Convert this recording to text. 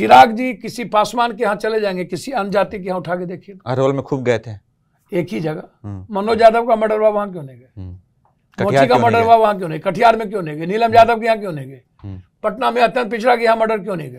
चिराग जी किसी पासवान के यहाँ चले जाएंगे किसी अन्य जाति के यहाँ उठा के देखिए अरवल हाँ, में खूब गए थे एक ही जगह हम्म। मनोज यादव का मर्डर हुआ वहां क्यों नहीं गए हम्म। मोची का मर्डर हुआ वहां क्यों नहीं कटिहार में क्यों नहीं गए नीलम हम्म। यादव के यहाँ क्यों नहीं गए पटना में अत्यंत पिछड़ा के यहाँ मर्डर क्यों नहीं गए